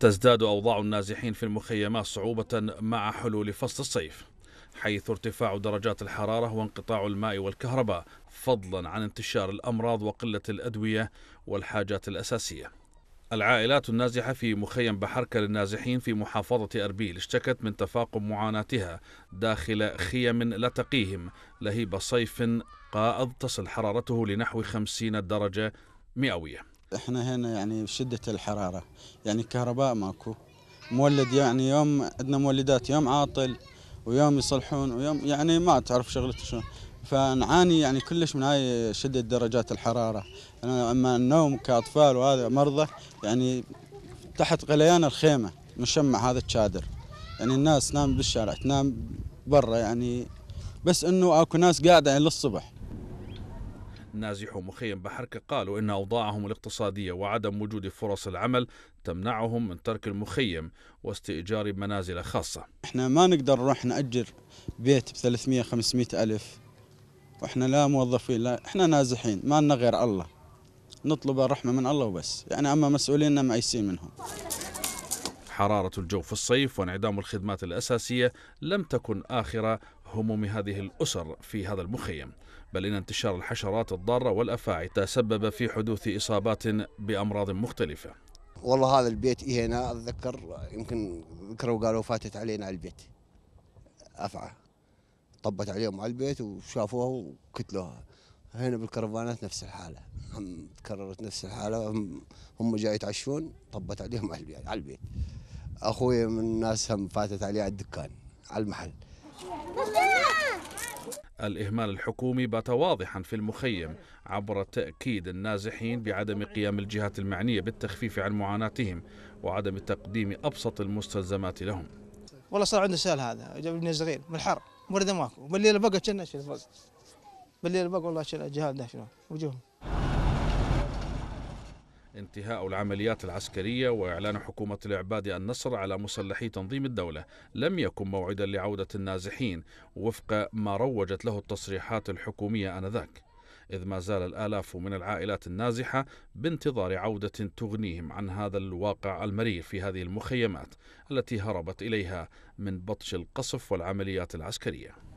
تزداد أوضاع النازحين في المخيمات صعوبة مع حلول فصل الصيف حيث ارتفاع درجات الحرارة وانقطاع الماء والكهرباء فضلا عن انتشار الأمراض وقلة الأدوية والحاجات الأساسية العائلات النازحة في مخيم بحركة للنازحين في محافظة أربيل اشتكت من تفاقم معاناتها داخل خيم لا تقيهم لهيب صيف قائد تصل حرارته لنحو 50 درجة مئوية احنا هنا يعني بشدة الحرارة يعني كهرباء ماكو مولد يعني يوم عندنا مولدات يوم عاطل ويوم يصلحون ويوم يعني ما تعرف شغلته شلون فنعاني يعني كلش من هاي شدة درجات الحرارة أنا أما النوم كأطفال وهذا مرضى يعني تحت غليان الخيمة مشمع هذا الشادر يعني الناس تنام بالشارع تنام برا يعني بس انه اكو ناس قاعده يعني للصبح نازحو مخيم بحركة قالوا إن أوضاعهم الاقتصادية وعدم وجود فرص العمل تمنعهم من ترك المخيم واستئجار منازل خاصة إحنا ما نقدر نروح نأجر بيت ب 300 500 ألف وإحنا لا موظفين لا إحنا نازحين ما لنا غير الله نطلب الرحمة من الله وبس يعني أما مسؤوليننا معيسين منهم حرارة الجو في الصيف وانعدام الخدمات الأساسية لم تكن آخر هموم هذه الأسر في هذا المخيم بل إن انتشار الحشرات الضارة والأفاعي تسبب في حدوث إصابات بأمراض مختلفة والله هذا البيت هنا إيه أتذكر يمكن ذكروا قالوا فاتت علينا على البيت أفعى طبت عليهم على البيت وشافوها وكتلوها هنا بالكرفانات نفس الحالة هم تكررت نفس الحالة هم, هم جاي يتعشون طبت عليهم على البيت اخوي من الناس هم فاتت عليه على الدكان على المحل الإهمال الحكومي بات واضحا في المخيم عبر تأكيد النازحين بعدم قيام الجهات المعنية بالتخفيف عن معاناتهم وعدم تقديم أبسط المستلزمات لهم والله صار عندنا سال هذا جاب لنا صغير من الحر مرده ماكو بالليل بقى كنا بالليل بقى والله جهال شنو وجوههم انتهاء العمليات العسكرية وإعلان حكومة العباد النصر على مسلحي تنظيم الدولة لم يكن موعدا لعودة النازحين وفق ما روجت له التصريحات الحكومية آنذاك إذ ما زال الآلاف من العائلات النازحة بانتظار عودة تغنيهم عن هذا الواقع المرير في هذه المخيمات التي هربت إليها من بطش القصف والعمليات العسكرية